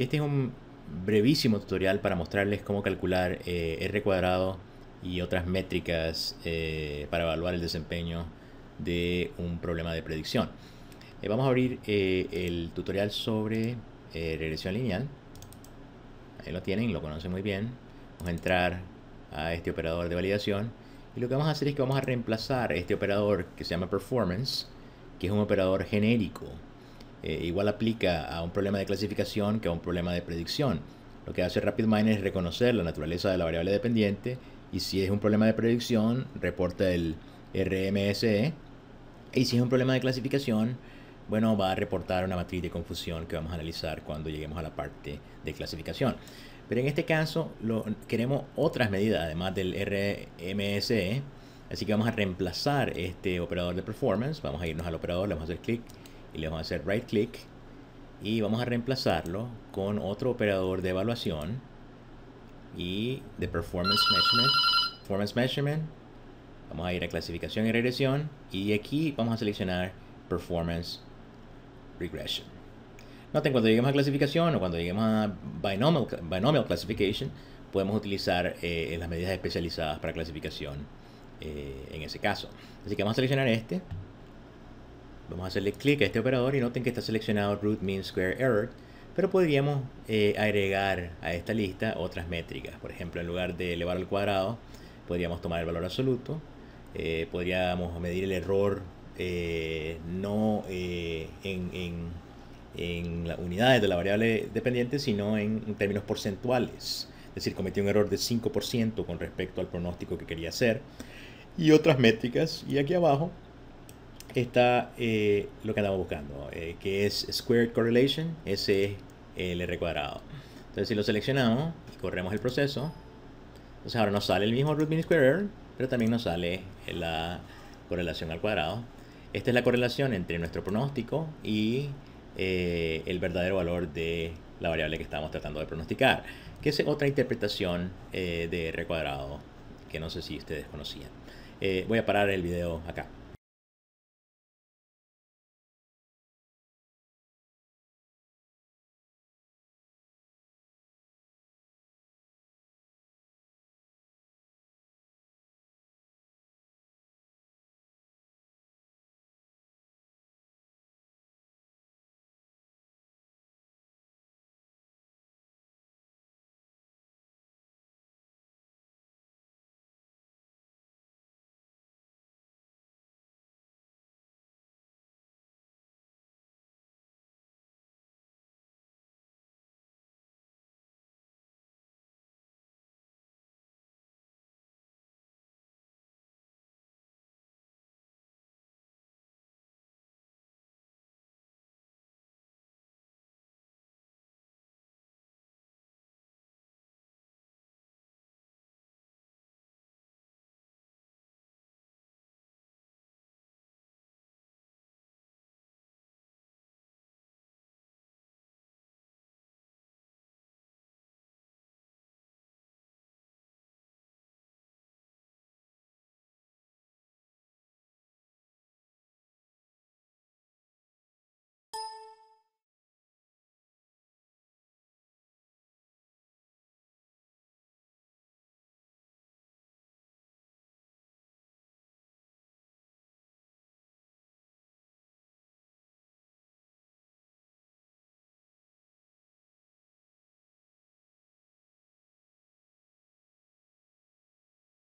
Este es un brevísimo tutorial para mostrarles cómo calcular eh, R cuadrado y otras métricas eh, para evaluar el desempeño de un problema de predicción. Eh, vamos a abrir el tutorial sobre regresión lineal. Ahí lo tienen, lo conocen muy bien. Vamos a entrar a este operador de validación y lo que vamos a hacer es que vamos a reemplazar este operador que se llama performance, que es un operador genérico eh, igual aplica a un problema de clasificación que a un problema de predicción. Lo que hace RapidMiner es reconocer la naturaleza de la variable dependiente y si es un problema de predicción, reporta el RMSE. Y si es un problema de clasificación, bueno, va a reportar una matriz de confusión que vamos a analizar cuando lleguemos a la parte de clasificación. Pero en este caso lo, queremos otras medidas además del RMSE. Así que vamos a reemplazar este operador de performance. Vamos a irnos al operador, le vamos a hacer clic y le vamos a hacer right click y vamos a reemplazarlo con otro operador de evaluación y de performance measurement performance measurement vamos a ir a clasificación y regresión y aquí vamos a seleccionar performance regression noten cuando lleguemos a clasificación o cuando lleguemos a binomial, classification podemos utilizar eh, las medidas especializadas para clasificación eh, en ese caso así que vamos a seleccionar este Vamos a hacerle clic a este operador y noten que está seleccionado root mean square error, pero podríamos eh, agregar a esta lista otras métricas. Por ejemplo, en lugar de elevar al cuadrado, podríamos tomar el valor absoluto, eh, podríamos medir el error eh, no en, las unidades de la variable dependiente, sino en, en términos porcentuales. Es decir, cometí un error de 5% con respecto al pronóstico que quería hacer. Y otras métricas. Y aquí abajo está eh, lo que andamos buscando, eh, que es Squared Correlation, ese es el R cuadrado. Entonces si lo seleccionamos y corremos el proceso, entonces ahora nos sale el mismo root mean square error, pero también nos sale la correlación al cuadrado. Esta es la correlación entre nuestro pronóstico y eh, el verdadero valor de la variable que estamos tratando de pronosticar, que es otra interpretación de R cuadrado que no sé si ustedes conocían. voy a parar el video acá.